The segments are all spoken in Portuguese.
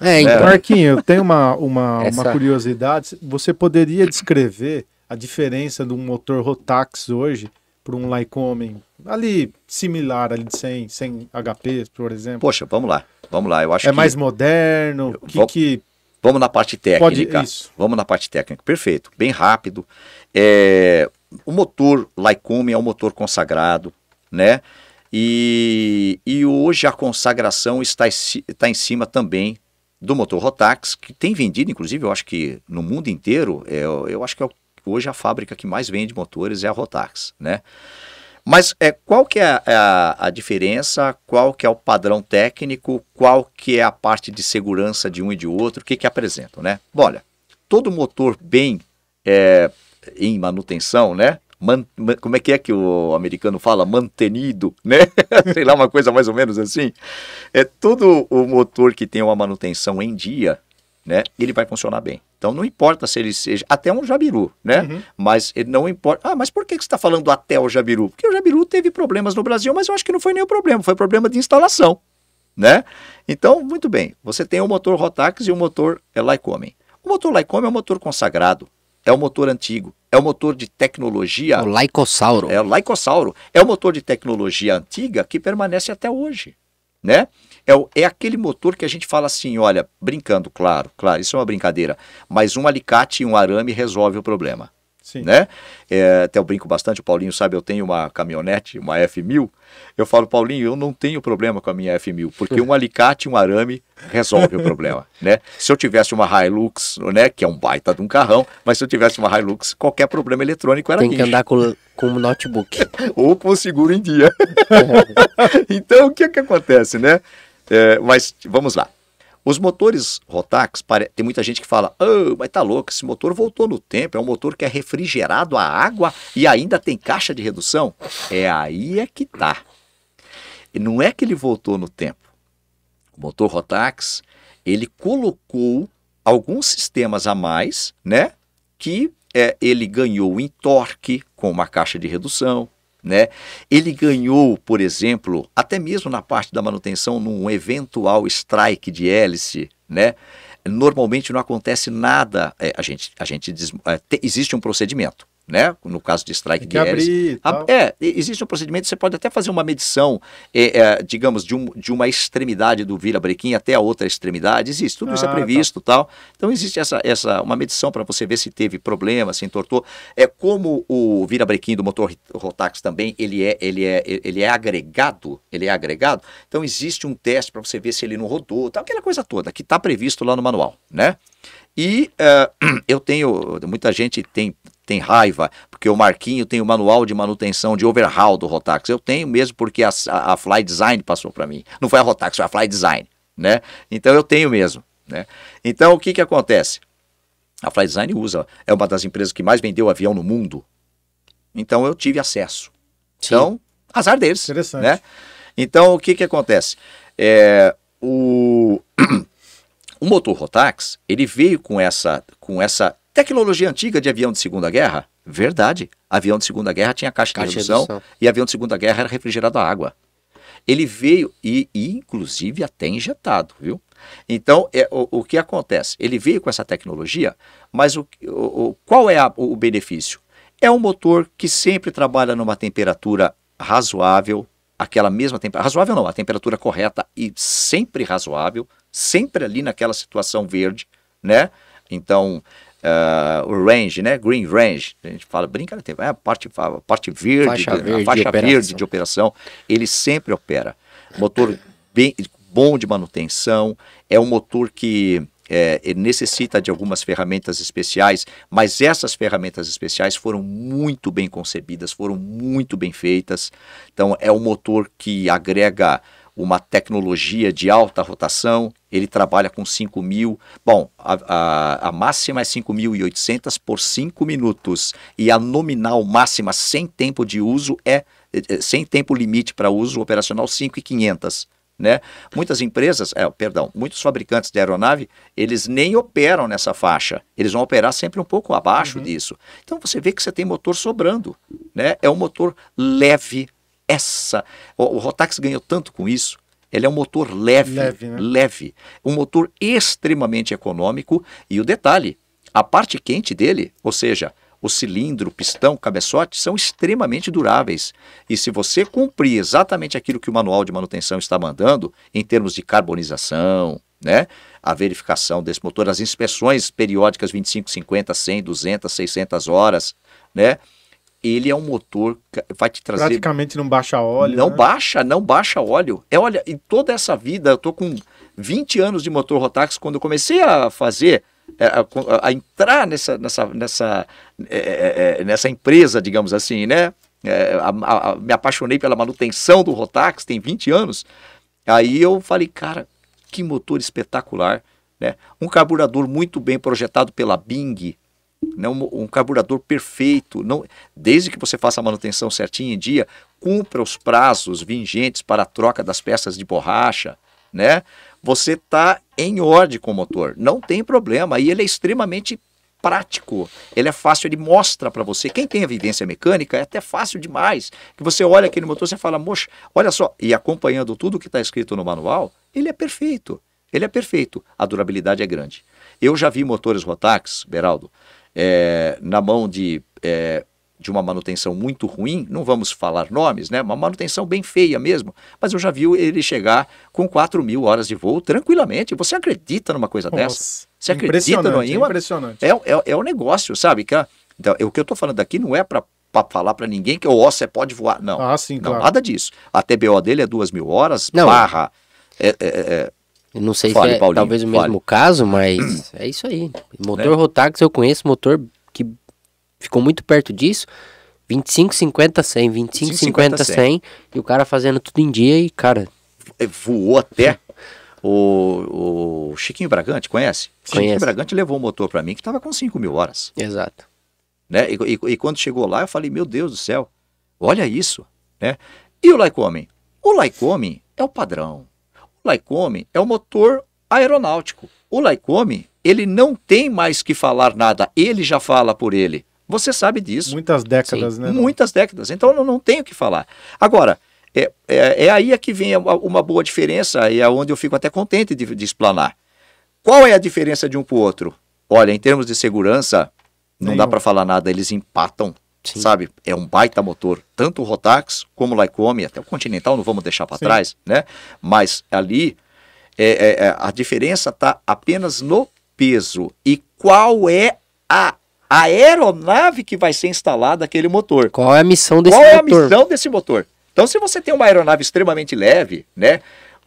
É, então. É. Marquinho, eu tenho uma, uma, Essa... uma curiosidade. Você poderia descrever a diferença de um motor Rotax hoje para um Lycoming ali similar ali de 100, 100 HP, por exemplo? Poxa, vamos lá. Vamos lá, eu acho é que... mais moderno, eu... que, vamos... que Vamos na parte técnica. Pode, Vamos na parte técnica. Perfeito. Bem rápido. É, o motor Lycoming é um motor consagrado, né? E, e hoje a consagração está, está em cima também do motor Rotax, que tem vendido, inclusive, eu acho que no mundo inteiro, é, eu acho que é, hoje a fábrica que mais vende motores é a Rotax, né? Mas é, qual que é a, é a, a, diferença, qual que é o padrão técnico, qual que é a parte de segurança de um e de outro, o que que apresentam, né? Bom, olha, todo motor bem é, em manutenção, né? Man, man, como é que é que o americano fala? Mantenido, né? Sei lá, uma coisa mais ou menos assim. É todo o motor que tem uma manutenção em dia, né? Ele vai funcionar bem. Então não importa se ele seja até um jabiru, né? Uhum. Mas ele não importa. Ah, mas por que você está falando até o jabiru? Porque o jabiru teve problemas no Brasil, mas eu acho que não foi nenhum problema, foi problema de instalação, né? Então, muito bem. Você tem o motor Rotax e o motor Lycoming. O motor Lycoming é um motor consagrado é o motor antigo, é o motor de tecnologia. O laicossauro. É o laicossauro. É o motor de tecnologia antiga que permanece até hoje, né? É, o, é aquele motor que a gente fala assim, olha, brincando, claro, claro, isso é uma brincadeira, mas um alicate e um arame resolve o problema. Sim. né? É, até eu brinco bastante, o Paulinho sabe, eu tenho uma caminhonete, uma F1000. Eu falo, Paulinho, eu não tenho problema com a minha F1000, porque um alicate um arame resolve o problema, né? Se eu tivesse uma Hilux, né, que é um baita de um carrão, mas se eu tivesse uma Hilux, qualquer problema eletrônico era Tem que guincho. andar com com um notebook ou com o seguro em dia. então, o que é que acontece, né? É, mas vamos lá. Os motores Rotax, tem muita gente que fala, oh, mas tá louco, esse motor voltou no tempo, é um motor que é refrigerado a água e ainda tem caixa de redução. É aí é que tá. E não é que ele voltou no tempo. O motor Rotax, ele colocou alguns sistemas a mais, né? Que é, ele ganhou em torque com uma caixa de redução, né? Ele ganhou, por exemplo, até mesmo na parte da manutenção, num eventual strike de hélice, né? Normalmente não acontece nada, é, a gente, a gente diz, é, te, existe um procedimento, né? No caso de strike de abrir, É, existe um procedimento, você pode até fazer uma medição, é, é, digamos, de, um, de uma extremidade do Brequim até a outra extremidade, existe, tudo ah, isso é ah, tá. previsto tá. tal. Então existe essa, essa uma medição para você ver se teve problema, se entortou. É como o vira Brequim do motor Rotax também, ele é, ele é, ele é agregado, ele é agregado, então existe um teste para você ver se ele não rodou, tal, aquela coisa toda que está previsto lá no manual, né? E uh, eu tenho, muita gente tem tem raiva, porque o Marquinho tem o manual de manutenção de overhaul do Rotax. Eu tenho mesmo porque a, a, Fly Design passou para mim. Não foi a Rotax, foi a Fly Design, né? Então eu tenho mesmo, né? Então o que que acontece? A Fly Design usa, é uma das empresas que mais vendeu avião no mundo. Então eu tive acesso. Sim. Então, azar deles, né? Interessante. né? Então o que que acontece? É, o o motor Rotax, ele veio com essa com essa Tecnologia antiga de avião de Segunda Guerra? Verdade. Avião de Segunda Guerra tinha caixa, caixa de, redução, de, redução, e avião de Segunda Guerra era refrigerado a água. Ele veio e, e inclusive até injetado, viu? Então, é, o, o, que acontece? Ele veio com essa tecnologia, mas o, o qual é a, o benefício? É um motor que sempre trabalha numa temperatura razoável, aquela mesma temperatura, razoável não, a temperatura correta e sempre razoável, sempre ali naquela situação verde, né? Então, uh, o range, né? Green range. A gente fala, brincadeira, tem a é, parte, a parte verde, faixa verde, a faixa de verde de operação. Ele sempre opera. Motor bem, bom de manutenção, é um motor que é, necessita de algumas ferramentas especiais, mas essas ferramentas especiais foram muito bem concebidas, foram muito bem feitas. Então, é um motor que agrega uma tecnologia de alta rotação, ele trabalha com 5 mil. Bom, a, a, a máxima é 5.800 por 5 minutos e a nominal máxima sem tempo de uso é, é sem tempo limite para uso operacional, 5.500. Né? Muitas empresas, é, perdão, muitos fabricantes de aeronave, eles nem operam nessa faixa. Eles vão operar sempre um pouco abaixo uhum. disso. Então você vê que você tem motor sobrando. Né? É um motor leve, essa. O, o Rotax ganhou tanto com isso. Ele é um motor leve, leve, né? leve, um motor extremamente econômico. E o detalhe, a parte quente dele, ou seja, o cilindro, pistão, cabeçote, são extremamente duráveis. E se você cumprir exatamente aquilo que o manual de manutenção está mandando, em termos de carbonização, né? A verificação desse motor, as inspeções periódicas 25, 50, 100, 200, 600 horas, né? ele é um motor que vai te trazer. Praticamente não baixa óleo. Não né? baixa, não baixa óleo. É, olha, em toda essa vida, eu tô com 20 anos de motor Rotax. Quando eu comecei a fazer, é, a, a, a entrar nessa, nessa, nessa, é, é, é, nessa empresa, digamos assim, né? É, a, me apaixonei pela manutenção do Rotax, tem 20 anos. Aí eu falei, cara, que motor espetacular. Né? Um carburador muito bem projetado pela Bing, né, um, um, carburador perfeito, não, desde que você faça a manutenção certinha em dia, cumpra os prazos vingentes para a troca das peças de borracha, né? Você está em ordem com o motor, não tem problema. E ele é extremamente prático, ele é fácil, ele mostra para você. Quem tem a vivência mecânica é até fácil demais. Que você olha aquele motor, você fala, moxa, olha só, e acompanhando tudo que está escrito no manual, ele é perfeito. Ele é perfeito, a durabilidade é grande. Eu já vi motores Rotax, Beraldo, é, na mão de, é, de uma manutenção muito ruim, não vamos falar nomes, né? Uma manutenção bem feia mesmo, mas eu já vi ele chegar com 4 mil horas de voo tranquilamente. Você acredita numa coisa Nossa, dessa? Você acredita no IMA? Impressionante. É, é, é um negócio, sabe? Que, então, é, o que eu estou falando aqui não é para para falar para ninguém que o osso pode voar. Não, ah, sim, não claro. nada disso. A TBO dele é duas mil horas, não. barra. É, é, é eu não sei fale, se é Paulinho, talvez o mesmo fale. caso, mas é isso aí. Motor né? Rotax eu conheço, motor que ficou muito perto disso. 25, 50, 100, 25, 50, 100. E o cara fazendo tudo em dia e, cara... É, voou até... O, o Chiquinho Bragante, conhece? Conheço. Chiquinho Bragante levou um motor para mim que estava com 5 mil horas. Exato. Né? E, e, e, quando chegou lá, eu falei, meu Deus do céu, olha isso. Né? E o Lycoming? O Lycoming é o padrão. O Lycoming é o motor aeronáutico. O Lycoming, ele não tem mais que falar nada, ele já fala por ele. Você sabe disso. Muitas décadas, Sim, né? Muitas décadas. Então, eu não tenho o que falar. Agora, é, é, é aí é que vem uma, uma, boa diferença e é onde eu fico até contente de, de explanar. Qual é a diferença de um para o outro? Olha, em termos de segurança, não Nenhum. dá para falar nada, eles empatam. Sim. sabe? É um baita motor, tanto o Rotax como o Lycoming, até o Continental não vamos deixar para trás, né? Mas ali é, é, é a diferença está apenas no peso e qual é a aeronave que vai ser instalada aquele motor. Qual é a missão desse qual motor? Qual é a missão desse motor? Então, se você tem uma aeronave extremamente leve, né?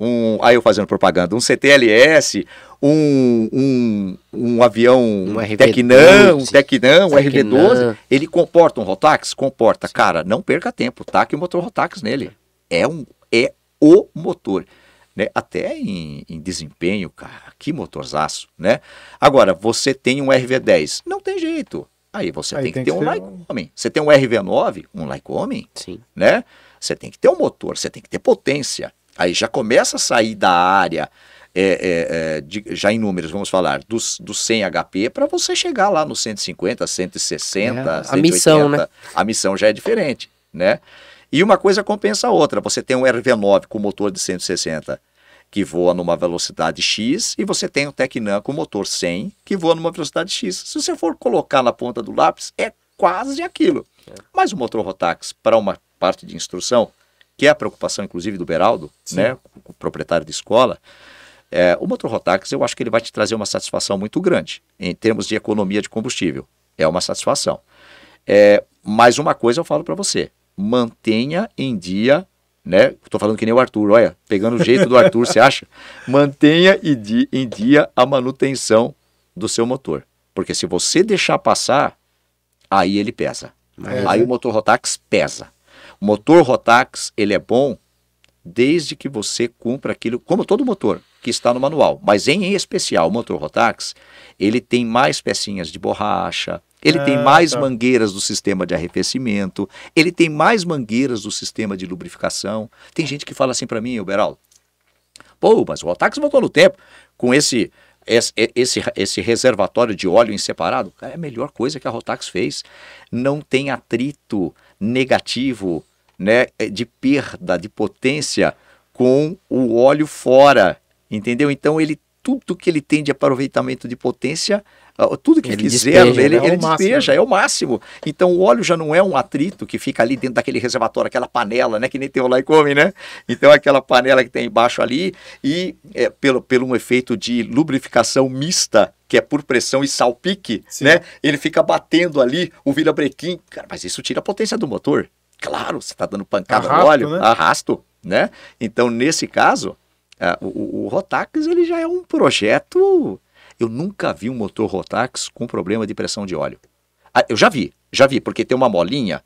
um, aí eu fazendo propaganda, um CTLS, um, um, um avião um Tecnan, um RV12, ele comporta um Rotax? Comporta. Sim. Cara, não perca tempo, tá? Que o motor Rotax nele é, um, é o motor. Né? Até em, em desempenho, cara, que motorzaço, né? Agora, você tem um RV10, não tem jeito. Aí você aí tem, tem, que ter que um Lycoming. Um... Você tem um RV9, um Lycoming, Sim. né? Você tem que ter um motor, você tem que ter potência. Aí já começa a sair da área, é, é, é, de, já em números, vamos falar, dos, dos 100 HP para você chegar lá nos 150, 160, é, a Missão, né? A missão já é diferente, né? E uma coisa compensa a outra. Você tem um RV9 com motor de 160 que voa numa velocidade X e você tem um Tecnan com motor 100 que voa numa velocidade X. Se você for colocar na ponta do lápis, é quase aquilo. É. Mas o motor Rotax, para uma parte de instrução, que é a preocupação, inclusive, do Beraldo, Sim. né, o proprietário da escola, é, o motor Rotax, eu acho que ele vai te trazer uma satisfação muito grande em termos de economia de combustível. É uma satisfação. É, mas uma coisa eu falo para você: mantenha em dia, né? Estou falando que nem o Arthur, olha, pegando o jeito do Arthur, você acha? Mantenha em dia a manutenção do seu motor. Porque se você deixar passar, aí ele pesa. É, aí o motor Rotax pesa motor Rotax, ele é bom desde que você cumpra aquilo, como todo motor que está no manual, mas em especial o motor Rotax, ele tem mais pecinhas de borracha, ele ah, tem mais tá. mangueiras do sistema de arrefecimento, ele tem mais mangueiras do sistema de lubrificação. Tem gente que fala assim para mim, Uberaldo, pô, mas o Rotax voltou no tempo com esse esse, esse, esse, reservatório de óleo em separado, é a melhor coisa que a Rotax fez. Não tem atrito negativo né, é de perda de potência com o óleo fora, entendeu? Então ele tudo que ele tem de aproveitamento de potência, ah, tudo que ele quiser, despeja, ele, né? É ele é despeja, máximo. é o máximo. Então o óleo já não é um atrito que fica ali dentro daquele reservatório, aquela panela, né? Que nem tem o lá e come, né? Então aquela panela que tem embaixo ali e é, pelo, pelo um efeito de lubrificação mista, que é por pressão e salpique, Sim. né? Ele fica batendo ali o virabrequim. Cara, mas isso tira a potência do motor. Claro, você está dando pancada arrasto, no óleo, né? arrasto, né? Então, nesse caso, é, o, o Rotax ele já é um projeto. Eu nunca vi um motor Rotax com problema de pressão de óleo. Ah, eu já vi, já vi, porque tem uma molinha.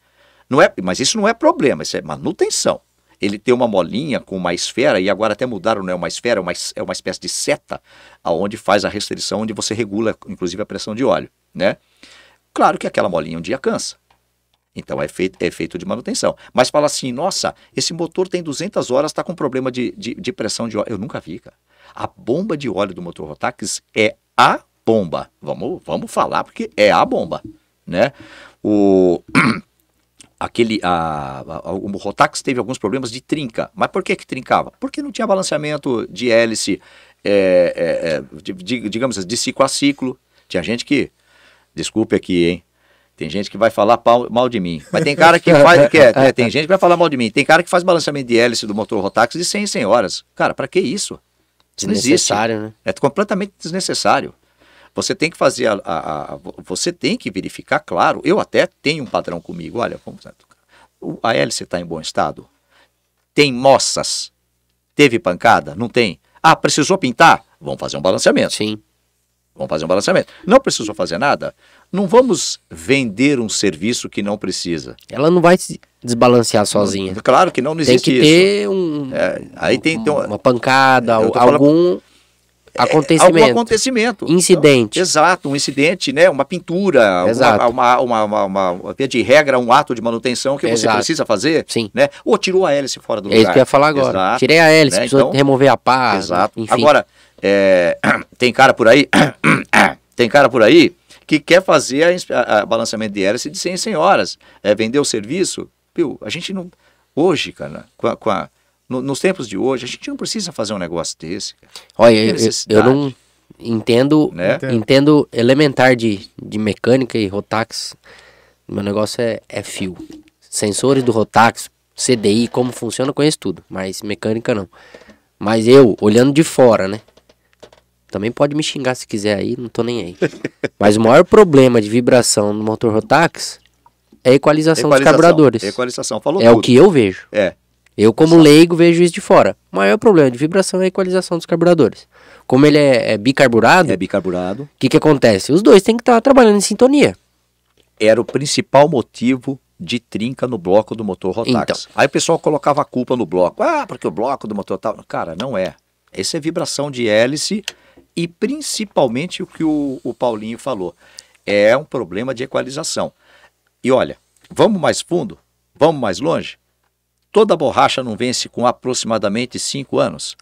Não é, mas isso não é problema, isso é manutenção. Ele tem uma molinha com uma esfera, e agora até mudaram, não é uma esfera, é uma, é uma espécie de seta, aonde faz a restrição, onde você regula, inclusive, a pressão de óleo, né? Claro que aquela molinha um dia cansa. Então é feito, é feito de manutenção. Mas fala assim, nossa, esse motor tem 200 horas, está com problema de, de, de, pressão de óleo. Eu nunca vi, cara. A bomba de óleo do motor Rotax é a bomba. Vamos, vamos falar porque é a bomba, né? O... Aquele, a, a, o Rotax teve alguns problemas de trinca. Mas por que que trincava? Porque não tinha balanceamento de hélice, é, é, é de, de, digamos assim, de ciclo a ciclo. Tinha gente que, desculpe aqui, hein? Tem gente que vai falar mal de mim. Mas tem cara que faz. Que é, né? Tem gente que vai falar mal de mim. Tem cara que faz balanceamento de hélice do motor Rotax de 100 em 100 horas. Cara, para que isso? Isso não existe. Né? É completamente desnecessário. Você tem que fazer a, a, a, Você tem que verificar, claro. Eu até tenho um padrão comigo. Olha, vamos a hélice está em bom estado? Tem moças? Teve pancada? Não tem. Ah, precisou pintar? Vamos fazer um balanceamento. Sim. Vamos fazer um balanceamento. Não precisou fazer nada? Não vamos vender um serviço que não precisa. Ela não vai se desbalancear sozinha. Claro que não, não existe isso. Tem que ter um, é, aí tem, então, uma pancada, algum é, acontecimento. algum acontecimento. Incidente. Então, exato, um incidente, né? Uma pintura, exato. Uma, uma, uma, uma, uma de regra, um ato de manutenção que exato. você precisa fazer. Sim. Né? Ou tirou a hélice fora do lugar. É isso que eu ia falar agora. Exato. Tirei a hélice, né? precisou então, remover a pá. Exato. Enfim. Agora, é, tem cara por aí, tem cara por aí que quer fazer a, a balanceamento de hélice de 100 em 100 horas, é, vender o serviço. Pio, A gente não. Hoje, cara, com a, com a, no, nos tempos de hoje, a gente não precisa fazer um negócio desse. Olha, eu, eu, não entendo, né? entendo, entendo elementar de, de mecânica e Rotax. Meu negócio é, é fio. Sensores do Rotax, CDI, como funciona, conheço tudo, mas mecânica não. Mas eu, olhando de fora, né? Também pode me xingar se quiser aí, não tô nem aí. Mas o maior problema de vibração no motor Rotax é a equalização, equalização dos carburadores. Equalização, falou É tudo. o que eu vejo. É. Eu, como leigo, vejo isso de fora. O maior problema de vibração é a equalização dos carburadores. Como ele é, é bicarburado. É bicarburado. O que, que acontece? Os dois têm que estar trabalhando em sintonia. Era o principal motivo de trinca no bloco do motor Rotax. Então. Aí o pessoal colocava a culpa no bloco. Ah, porque o bloco do motor tal. Cara, não é. esse é vibração de hélice e principalmente o que o, o Paulinho falou. É um problema de equalização. E olha, vamos mais fundo? Vamos mais longe? Toda borracha não vence com aproximadamente 5 anos.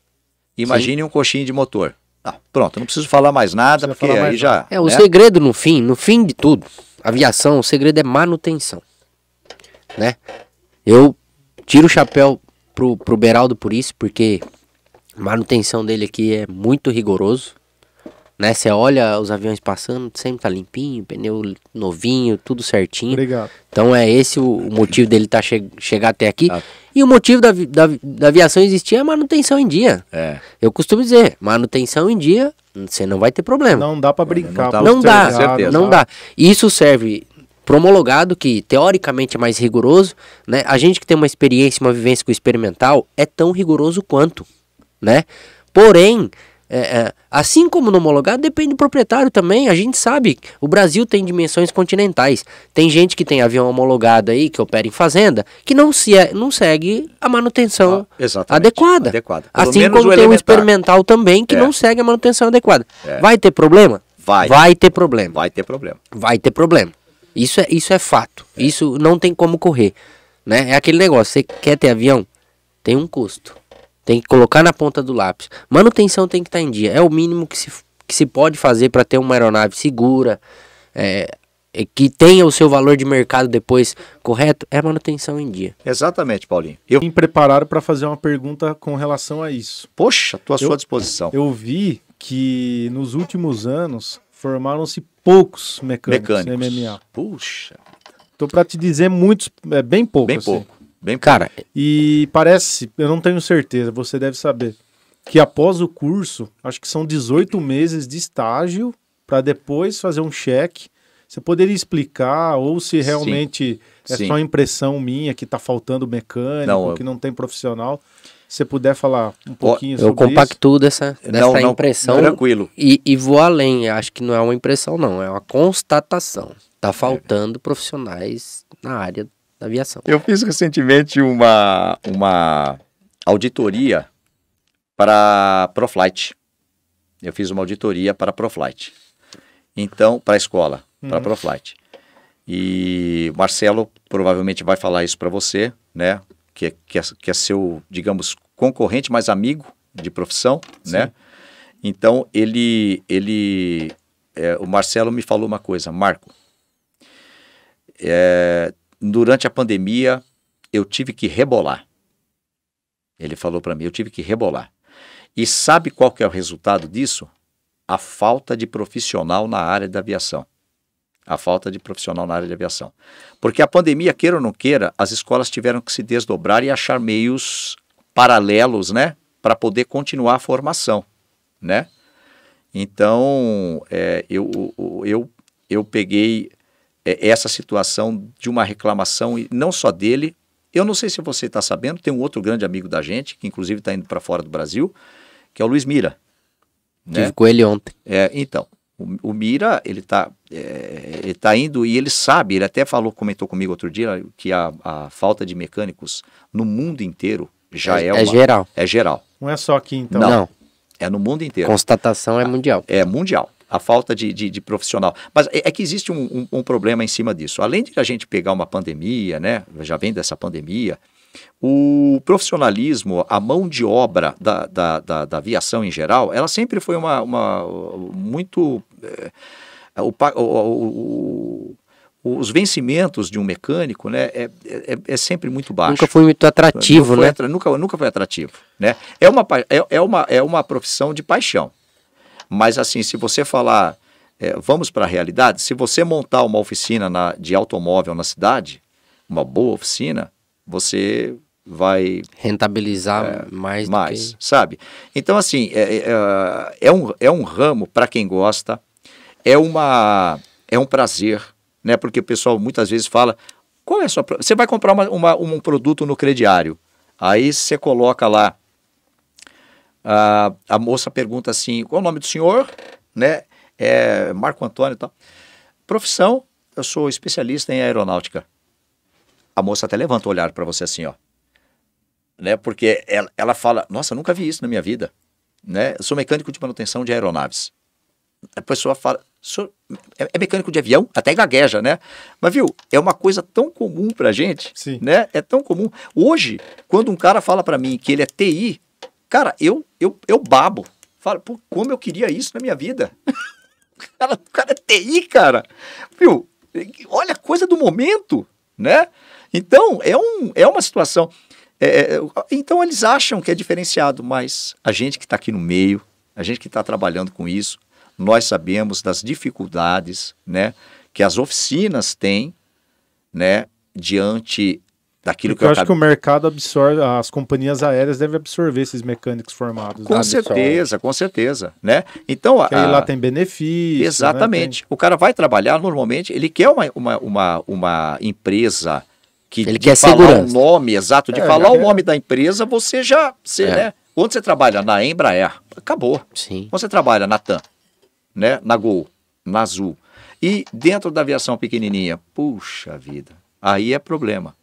Imagine Sim. um coxinho de motor. Ah, pronto, não preciso falar mais nada, porque mais aí nada. já. É, o né? segredo no fim, no fim de tudo, aviação, o segredo é manutenção. Né? Eu tiro o chapéu pro, pro Beraldo por isso, porque manutenção dele aqui é muito rigoroso. Né? Você olha os aviões passando, sempre tá limpinho, pneu novinho, tudo certinho. Obrigado. Então é esse o, o motivo dele tá che chegar até aqui. Ah. E o motivo da, da, da, aviação existir é a manutenção em dia. É. Eu costumo dizer, manutenção em dia, você não vai ter problema. Não dá para é, brincar. Não, tá dá, não é dá, não dá. Isso serve promulgado, que teoricamente é mais rigoroso, né? A gente que tem uma experiência, uma vivência com o experimental, é tão rigoroso quanto, né? Porém, é, é, assim como no homologado, depende do proprietário também. A gente sabe, o Brasil tem dimensões continentais. Tem gente que tem avião homologado aí, que opera em fazenda, que não, se, é, não segue a manutenção ah, adequada. adequada. Assim como tem um experimental também que é. não segue a manutenção adequada. É. Vai ter problema? Vai. Vai ter problema. Vai ter problema. Vai ter problema. Isso é, isso é fato. É. Isso não tem como correr. Né? É aquele negócio, você quer ter avião? Tem um custo. Tem que colocar na ponta do lápis. Manutenção tem que estar tá em dia. É o mínimo que se, que se pode fazer para ter uma aeronave segura, é, que tenha o seu valor de mercado depois correto, é manutenção em dia. Exatamente, Paulinho. Eu me preparado para fazer uma pergunta com relação a isso. Poxa, estou à sua disposição. Eu vi que nos últimos anos formaram-se poucos mecânicos, mecânicos. MMA. Puxa. Estou para te dizer muitos, é bem poucos. Bem assim. pouco. Bem Cara, e parece, eu não tenho certeza, você deve saber, que após o curso, acho que são 18 meses de estágio para depois fazer um cheque. Você poderia explicar ou se realmente sim, é sim. só impressão minha que está faltando mecânico, não, eu... que não tem profissional? Se você puder falar um pouquinho eu sobre isso. Eu compacto tudo dessa não, não, impressão. Tranquilo. E, e vou além, acho que não é uma impressão não, é uma constatação. Está faltando é. profissionais na área da aviação. Eu fiz recentemente uma, uma auditoria para Proflight. Eu fiz uma auditoria para Proflight. Então, para a escola, uhum. para Proflight. E Marcelo provavelmente vai falar isso para você, né? Que, é, que, é, que é seu, digamos, concorrente, mais amigo de profissão, Sim. né? Então, ele, ele é, o Marcelo me falou uma coisa, Marco, é, durante a pandemia, eu tive que rebolar. Ele falou para mim, eu tive que rebolar. E sabe qual que é o resultado disso? A falta de profissional na área da aviação. A falta de profissional na área de aviação. Porque a pandemia, queira ou não queira, as escolas tiveram que se desdobrar e achar meios paralelos, né? Para poder continuar a formação, né? Então, é, eu, eu, eu peguei é, é essa situação de uma reclamação, e não só dele. Eu não sei se você está sabendo, tem um outro grande amigo da gente, que inclusive está indo para fora do Brasil, que é o Luiz Mira. Estive né? com ele ontem. É, então, o, o Mira, ele está é, ele tá indo e ele sabe, ele até falou, comentou comigo outro dia, que a, a falta de mecânicos no mundo inteiro já é, é, é uma, é geral. É geral. Não é só aqui, então. Não, não. É no mundo inteiro. Constatação é mundial. É mundial a falta de, de, de profissional. Mas é, é que existe um, um, um, problema em cima disso. Além de a gente pegar uma pandemia, né? Já vem dessa pandemia. O profissionalismo, a mão de obra da, da, da, da aviação em geral, ela sempre foi uma, uma muito... É, o, o, o, os vencimentos de um mecânico, né, é, é, é sempre muito baixo. Nunca foi muito atrativo, nunca foi né? nunca, nunca foi atrativo, né? É uma, é, é, uma, é uma profissão de paixão, mas assim, se você falar, é, vamos para a realidade, se você montar uma oficina na, de automóvel na cidade, uma boa oficina, você vai rentabilizar é, mais, mais, que... sabe? Então assim é, é, é, é, um, é um ramo para quem gosta, é uma é um prazer, né? Porque o pessoal muitas vezes fala, qual é a sua, você vai comprar uma, uma um produto no crediário, aí você coloca lá a, a moça pergunta assim: qual é o nome do senhor? Né? É Marco Antônio e tal. Profissão: eu sou especialista em aeronáutica. A moça até levanta o olhar para você assim, ó. Né? Porque ela, ela fala: nossa, nunca vi isso na minha vida. Né? Eu sou mecânico de manutenção de aeronaves. A pessoa fala, é, é mecânico de avião, até gagueja, né? Mas viu, é uma coisa tão comum pra gente, Sim. né? É tão comum. Hoje, quando um cara fala para mim que ele é TI, Cara, eu, eu, eu babo. Falo, pô, como eu queria isso na minha vida. cara, o cara é TI, cara. Viu? Olha a coisa do momento, né? Então, é, um, é uma situação. É, é então, eles acham que é diferenciado, mas a gente que está aqui no meio, a gente que está trabalhando com isso, nós sabemos das dificuldades, né? Que as oficinas têm, né? Diante daquilo Porque que eu, acho acabei... que o mercado absorve, as companhias aéreas devem absorver esses mecânicos formados. Com né? certeza, com certeza, né? Então a, aí lá tem benefício. Né, Exatamente. Né? Tem... O cara vai trabalhar normalmente, ele quer uma, uma, uma, uma empresa que ele quer falar o nome exato, de é, falar é... o nome da empresa, você já, você, é. né? Quando você trabalha na Embraer, acabou. Sim. Quando você trabalha na TAM, né? Na Gol, na Azul e dentro da aviação pequenininha, puxa vida, aí é problema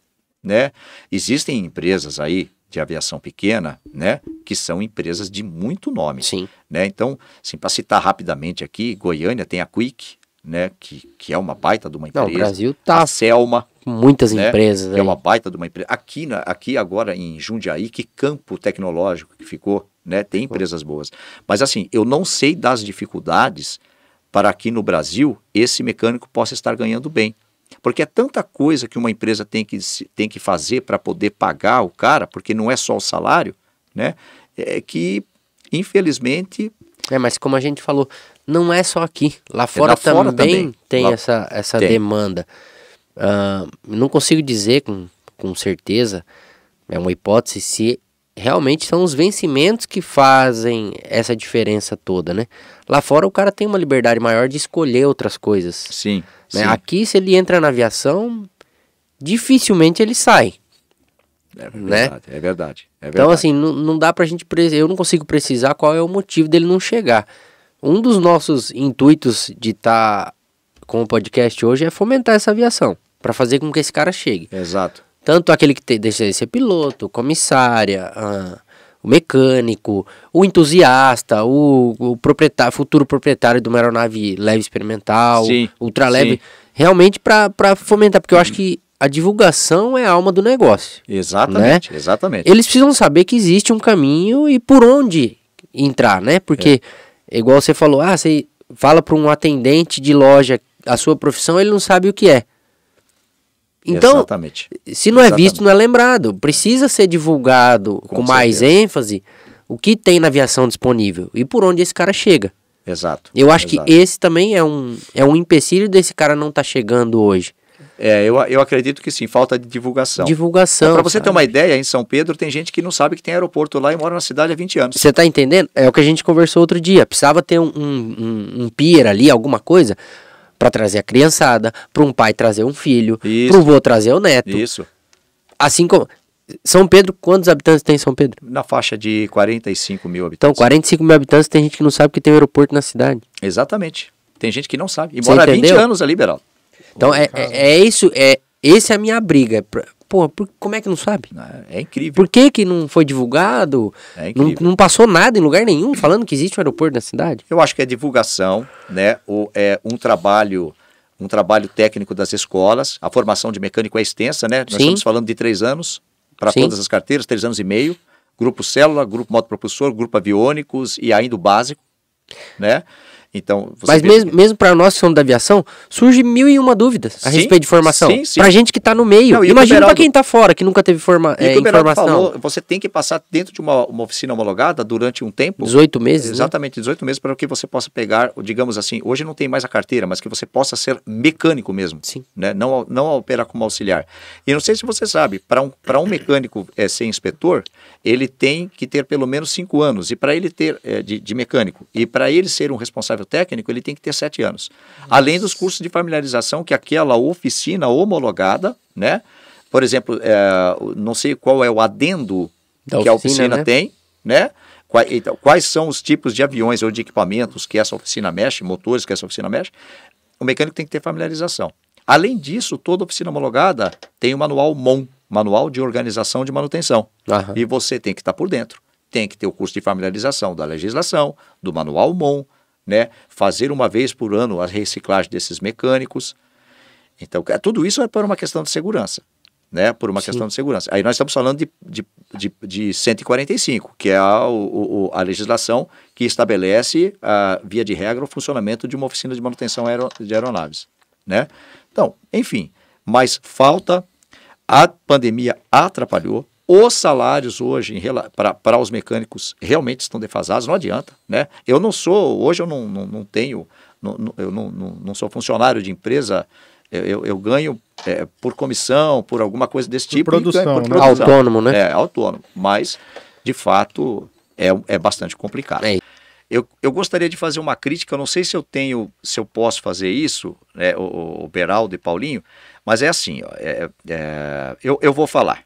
né? Existem empresas aí de aviação pequena, né? Que são empresas de muito nome. Sim. Né? Então, assim, para citar rapidamente aqui, Goiânia tem a Quick, né? Que, que é uma baita de uma empresa. Não, o Brasil tá. A Selma. Muitas né? empresas. Que é uma baita de uma empresa. Aqui, na, aqui agora em Jundiaí, que campo tecnológico que ficou, né? Tem empresas boas. Mas assim, eu não sei das dificuldades para aqui no Brasil esse mecânico possa estar ganhando bem. Porque é tanta coisa que uma empresa tem que, tem que fazer para poder pagar o cara, porque não é só o salário, né? É, é que, infelizmente. É, mas como a gente falou, não é só aqui. Lá é fora, é também, fora também, tem Lá... essa, essa tem. demanda. Uh, não consigo dizer com, com certeza, é uma hipótese, se realmente são os vencimentos que fazem essa diferença toda, né? Lá fora o cara tem uma liberdade maior de escolher outras coisas. Sim. Né? sim. Aqui, se ele entra na aviação, dificilmente ele sai. É né? verdade, né? é verdade. É então, verdade. Então, assim, não, não dá pra gente. Pre... Eu não consigo precisar qual é o motivo dele não chegar. Um dos nossos intuitos de estar tá com o podcast hoje é fomentar essa aviação para fazer com que esse cara chegue. Exato. Tanto aquele que tem ser piloto, comissária, ah, o mecânico, o entusiasta, o, o proprietário, futuro proprietário de uma aeronave leve experimental, ultraleve, realmente para fomentar, porque eu acho que a divulgação é a alma do negócio. Né? Exatamente, né? exatamente. Eles precisam saber que existe um caminho e por onde entrar, né? Porque, é. igual você falou, ah, você fala para um atendente de loja a sua profissão, ele não sabe o que é. Então, Exatamente. se não é Exatamente. visto, não é lembrado. Precisa ser divulgado com, com mais ênfase o que tem na aviação disponível e por onde esse cara chega. Exato. Eu acho Exato. que esse também é um, é um empecilho desse cara não estar tá chegando hoje. É, eu, eu acredito que sim, falta de divulgação. Divulgação. Para você sabe? ter uma ideia, em São Pedro tem gente que não sabe que tem aeroporto lá e mora na cidade há 20 anos. Você tá entendendo? É o que a gente conversou outro dia. Precisava ter um, um, um, um pier ali, alguma coisa, para trazer a criançada, para um pai trazer um filho, para um vô trazer o neto. Isso. Assim como. São Pedro, quantos habitantes tem São Pedro? Na faixa de 45 mil habitantes. Então, 45 mil habitantes, tem gente que não sabe que tem um aeroporto na cidade. Exatamente. Tem gente que não sabe. E mora há 20 anos ali, Beraldo. Então, é, é, é, isso. É, essa é a minha briga. Pô, por, como é que não sabe? É incrível. Por que, que não foi divulgado? É incrível. Não, não, passou nada em lugar nenhum falando que existe um aeroporto na cidade? Eu acho que é divulgação, né? Ou é um trabalho um trabalho técnico das escolas. A formação de mecânico é extensa, né? Nós Sim. estamos falando de três anos para todas as carteiras, três anos e meio. Grupo célula, grupo motopropulsor, grupo aviônicos e ainda o básico, né? Então, Mas mesmo, que... mesmo para nós que somos da aviação, surge mil e uma dúvidas sim, a respeito de formação. Sim, sim. Pra gente que está no meio. Não, Imagina para quem está fora, que nunca teve forma, é, informação. Falou, você tem que passar dentro de uma, uma, oficina homologada durante um tempo. 18 meses. Né? Exatamente, né? 18 meses para que você possa pegar, digamos assim, hoje não tem mais a carteira, mas que você possa ser mecânico mesmo. Sim. Né? Não, não operar como auxiliar. E não sei se você sabe, para um, um mecânico é, ser inspetor, ele tem que ter pelo menos cinco anos. E para ele ter é, de, de mecânico, e para ele ser um responsável secretário técnico, ele tem que ter sete anos. Nossa. Além dos cursos de familiarização que aquela oficina homologada, né? Por exemplo, é, não sei qual é o adendo da que oficina, a oficina né? tem, né? Então, quais são os tipos de aviões ou de equipamentos que essa oficina mexe, motores que essa oficina mexe? O mecânico tem que ter familiarização. Além disso, toda oficina homologada tem o manual MON, Manual de Organização de Manutenção. E você tem que estar por dentro. Tem que ter o curso de familiarização da legislação, do manual MON, né? Fazer uma vez por ano a reciclagem desses mecânicos. Então, é, tudo isso é por uma questão de segurança, né? Por uma Sim. questão de segurança. Aí nós estamos falando de, de, de, de 145, que é a, o, a legislação que estabelece, a, via de regra, o funcionamento de uma oficina de manutenção de aeronaves, né? Então, enfim, mas falta, a pandemia atrapalhou, os salários hoje para os mecânicos realmente estão defasados, não adianta, né? Eu não sou, hoje eu não, não, não tenho, não, eu não, não, não sou funcionário de empresa, eu, eu, eu ganho é, por comissão, por alguma coisa desse tipo. Por produção, por né? Autônomo, né? É, autônomo, mas de fato é, é bastante complicado. É. Eu, eu, gostaria de fazer uma crítica, eu não sei se eu tenho, se eu posso fazer isso, né, o, o Beraldo e Paulinho, mas é assim, ó, é, é, eu, eu, vou falar.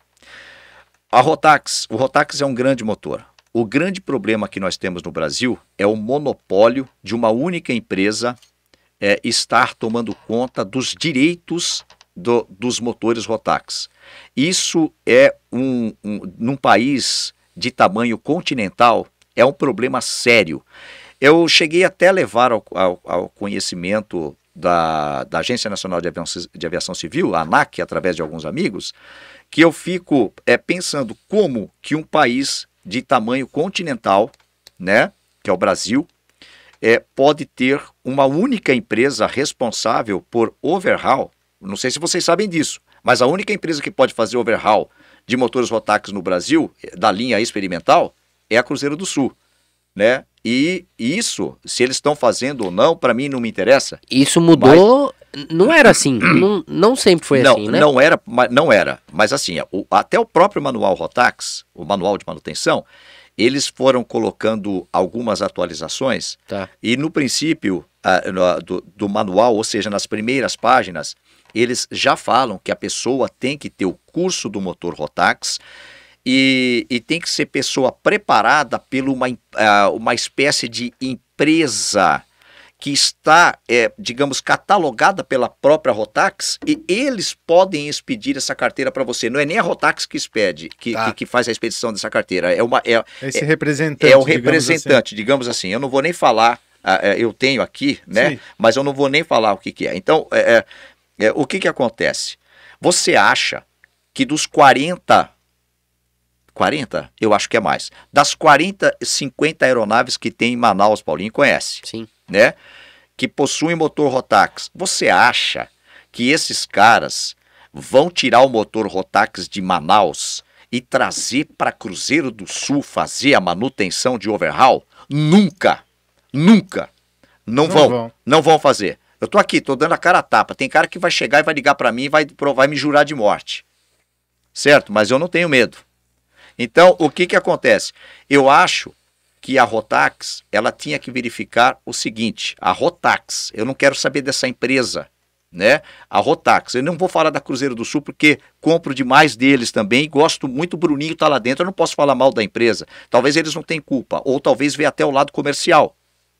A Rotax, o Rotax é um grande motor. O grande problema que nós temos no Brasil é o monopólio de uma única empresa é, estar tomando conta dos direitos do, dos motores Rotax. Isso é um, um, num país de tamanho continental é um problema sério. Eu cheguei até a levar ao, ao, ao conhecimento da, da Agência Nacional de Aviação, de Aviação Civil, a ANAC, através de alguns amigos, que eu fico é, pensando como que um país de tamanho continental, né, que é o Brasil, é, pode ter uma única empresa responsável por overhaul. Não sei se vocês sabem disso, mas a única empresa que pode fazer overhaul de motores Rotax no Brasil, da linha experimental, é a Cruzeiro do Sul. Né? E isso, se eles estão fazendo ou não, para mim não me interessa. Isso mudou. Mas... Não era assim. não, não sempre foi não, assim, né? Não era, não era. Mas assim, o, até o próprio manual Rotax, o manual de manutenção, eles foram colocando algumas atualizações. Tá. E no princípio no, do, do manual, ou seja, nas primeiras páginas, eles já falam que a pessoa tem que ter o curso do motor Rotax e, e tem que ser pessoa preparada por uma, ah, uma espécie de empresa que está, é, digamos, catalogada pela própria Rotax e eles podem expedir essa carteira para você. Não é nem a Rotax que expede, que, tá. que, que, faz a expedição dessa carteira. É uma é, é esse é, representante. É o representante, digamos assim. digamos assim. Eu não vou nem falar. Ah, é, eu tenho aqui, né? Sim. Mas eu não vou nem falar o que, que é. Então, é, é o que, que acontece? Você acha que dos 40 40? Eu acho que é mais. Das 40, 50 aeronaves que tem em Manaus, Paulinho conhece. Sim. Né? Que possuem motor Rotax. Você acha que esses caras vão tirar o motor Rotax de Manaus e trazer para Cruzeiro do Sul fazer a manutenção de overhaul? Nunca. Nunca. Não, não vão, vão. Não vão fazer. Eu tô aqui, tô dando a cara a tapa. Tem cara que vai chegar e vai ligar para mim e vai, vai me jurar de morte. Certo? Mas eu não tenho medo. Então, o que, que acontece? Eu acho que a Rotax, ela tinha que verificar o seguinte, a Rotax, eu não quero saber dessa empresa, né? A Rotax. Eu não vou falar da Cruzeiro do Sul porque compro demais deles também. e Gosto muito, o Bruninho tá lá dentro. Eu não posso falar mal da empresa. Talvez eles não tenham culpa, ou talvez vê até o lado comercial,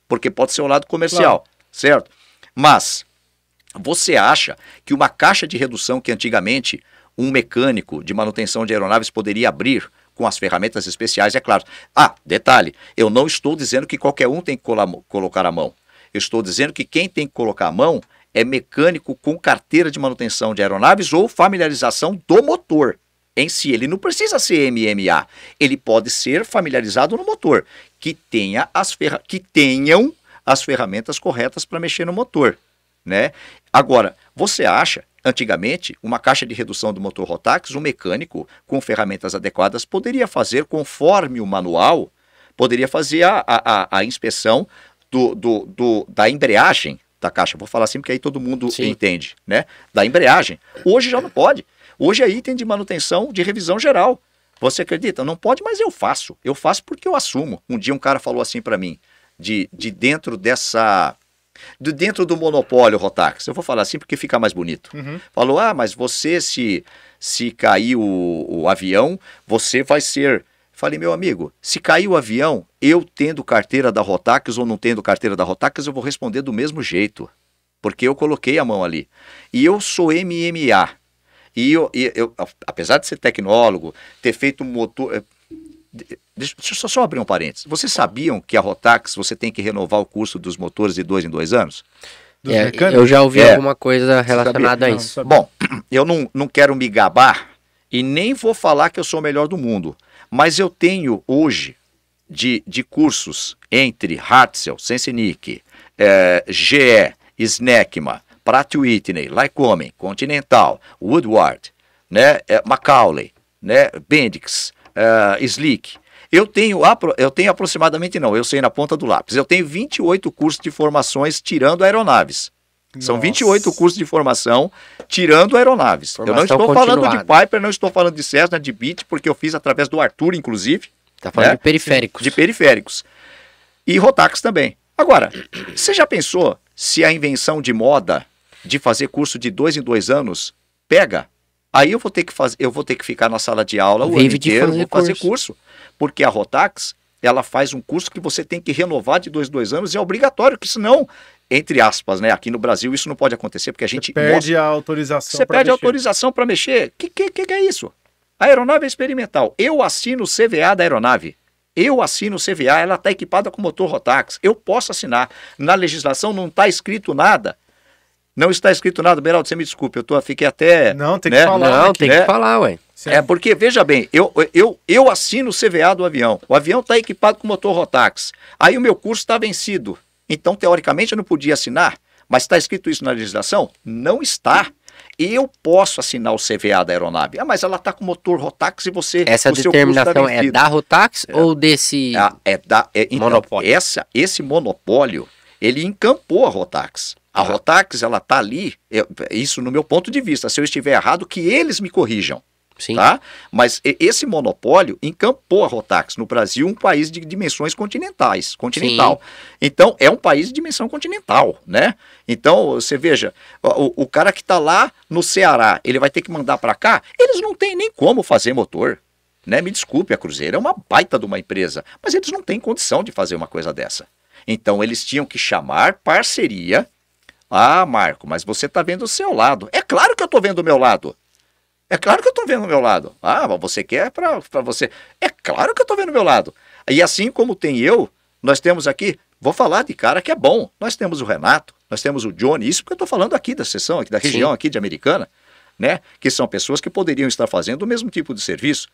porque pode ser o lado comercial, claro. certo? Mas você acha que uma caixa de redução que antigamente um mecânico de manutenção de aeronaves poderia abrir com as ferramentas especiais, é claro. Ah, detalhe, eu não estou dizendo que qualquer um tem que colocar a mão. Eu estou dizendo que quem tem que colocar a mão é mecânico com carteira de manutenção de aeronaves ou familiarização do motor em si. Ele não precisa ser MMA. Ele pode ser familiarizado no motor, que, tenha as ferra que tenham as ferramentas corretas para mexer no motor. Né? Agora, você acha Antigamente, uma caixa de redução do motor Rotax, um mecânico com ferramentas adequadas poderia fazer conforme o manual, poderia fazer a, a, a inspeção do, do, do, da embreagem da caixa. Vou falar assim porque aí todo mundo Sim. entende, né? Da embreagem. Hoje já não pode. Hoje é item de manutenção de revisão geral. Você acredita? Não pode, mas eu faço. Eu faço porque eu assumo. Um dia um cara falou assim para mim, de, de dentro dessa de dentro do monopólio Rotax. Eu vou falar assim porque fica mais bonito. Uhum. Falou: ah, mas você, se, se cair o, o avião, você vai ser. Falei, meu amigo, se cair o avião, eu tendo carteira da Rotax ou não tendo carteira da Rotax, eu vou responder do mesmo jeito. Porque eu coloquei a mão ali. E eu sou MMA. E eu, eu, eu apesar de ser tecnólogo, ter feito motor, eh, Deixa, deixa eu só abrir um parênteses. Vocês sabiam que a Rotax você tem que renovar o curso dos motores de dois em dois anos? É, eu já ouvi é. alguma coisa relacionada a isso. Não, Bom, eu não, não quero me gabar e nem vou falar que eu sou o melhor do mundo, mas eu tenho hoje de, de cursos entre Hartzell, Sensenik, é, GE, Snecma, Pratt Whitney, Lycoming, Continental, Woodward, né, é, Macaulay, né, Bendix, uh, Slick. Eu tenho, eu tenho aproximadamente, não, eu sei na ponta do lápis, eu tenho 28 cursos de formações tirando aeronaves. Nossa. São 28 cursos de formação, tirando aeronaves. Formação eu não estou falando de Piper, não estou falando de Cessna, de Beat, porque eu fiz através do Arthur, inclusive. Está falando né? de periféricos. De periféricos. E Rotax também. Agora, você já pensou se a invenção de moda de fazer curso de dois em dois anos pega? Aí eu vou ter que fazer, eu vou ter que ficar na sala de aula Vive o ano inteiro, fazer vou fazer curso. Porque a Rotax, ela faz um curso que você tem que renovar de dois, dois anos, e é obrigatório, que senão, entre aspas, né? Aqui no Brasil isso não pode acontecer, porque a gente. Você perde mostra... a autorização. Você perde mexer. a autorização para mexer. O que, que, que é isso? A aeronave é experimental. Eu assino o CVA da aeronave. Eu assino o CVA, ela está equipada com motor Rotax. Eu posso assinar. Na legislação não está escrito nada não está escrito nada, Beraldo, você me desculpe, eu tô, fiquei até. Não, tem né? que falar. Não, né? tem que né? falar, ué. É porque, veja bem, eu, eu, eu assino o CVA do avião. O avião está equipado com motor Rotax. Aí o meu curso está vencido. Então, teoricamente, eu não podia assinar, mas está escrito isso na legislação? Não está. Eu posso assinar o CVA da aeronave. Ah, mas ela está com motor Rotax e você. Essa determinação tá é da Rotax é. ou desse. É, é da. É, então, Essa, esse monopólio, ele encampou a Rotax. A Rotax, ela tá ali, isso no meu ponto de vista. Se eu estiver errado, que eles me corrijam. Sim. Tá? Mas esse monopólio encampou a Rotax no Brasil, um país de dimensões continentais, continental. Sim. Então, é um país de dimensão continental, né? Então, você veja, o, o cara que está lá no Ceará, ele vai ter que mandar para cá? Eles não têm nem como fazer motor. Né? Me desculpe, a Cruzeiro é uma baita de uma empresa, mas eles não têm condição de fazer uma coisa dessa. Então, eles tinham que chamar parceria ah, Marco, mas você está vendo o seu lado. É claro que eu estou vendo o meu lado. É claro que eu estou vendo o meu lado. Ah, mas você quer para você. É claro que eu estou vendo o meu lado. E assim como tem eu, nós temos aqui, vou falar de cara que é bom. Nós temos o Renato, nós temos o Johnny, isso porque eu estou falando aqui da sessão, aqui da região Sim. aqui de Americana, né? Que são pessoas que poderiam estar fazendo o mesmo tipo de serviço.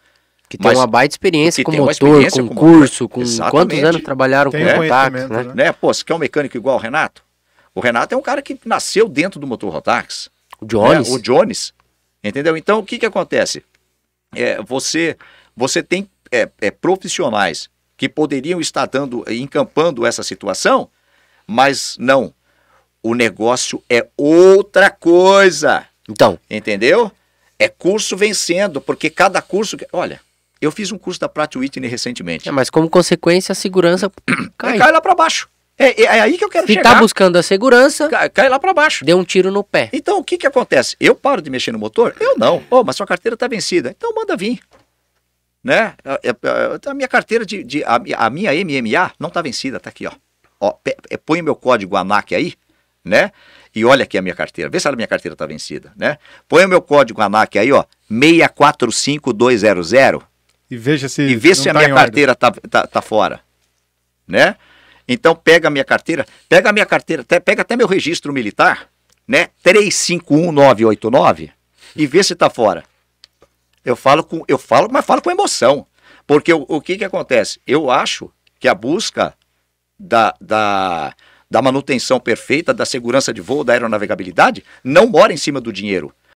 Que tem uma baita experiência com motor, experiência com, com curso, com Exatamente. quantos anos trabalharam tem com contato, né? né? né? Pô, você quer um mecânico igual o Renato? O Renato é um cara que nasceu dentro do motor Rotax. O né? Jones. Né? O Jones. Entendeu? Então, o que, que acontece? É, você, você tem é, é, profissionais que poderiam estar dando, encampando essa situação, mas não. O negócio é outra coisa. Então. Entendeu? É curso vencendo, porque cada curso. Olha, eu fiz um curso da Pratt Whitney recentemente. É, mas como consequência, a segurança cai, é, cai lá para baixo. É, é, é aí que eu quero e tá chegar. tá buscando a segurança. Cai, cai lá para baixo. Deu um tiro no pé. Então o que que acontece? Eu paro de mexer no motor? Eu não. Oh, mas sua carteira tá vencida. Então manda vir. Né? É, é, a, minha carteira de, de a, a, minha MMA não tá vencida, tá aqui, ó. Ó, põe meu código ANAC aí, né? E olha aqui a minha carteira. Vê se a minha carteira tá vencida, né? Põe o meu código ANAC aí, ó, 645200. E veja se E vê se tá a minha carteira tá, tá, tá fora, né? Então pega a minha carteira, pega a minha carteira, até, pega até meu registro militar, né? 351989 e vê se tá fora. Eu falo com, eu falo, mas falo com emoção. Porque o, o que que acontece? Eu acho que a busca da, da, da manutenção perfeita, da segurança de voo, da aeronavegabilidade, não mora em cima do dinheiro.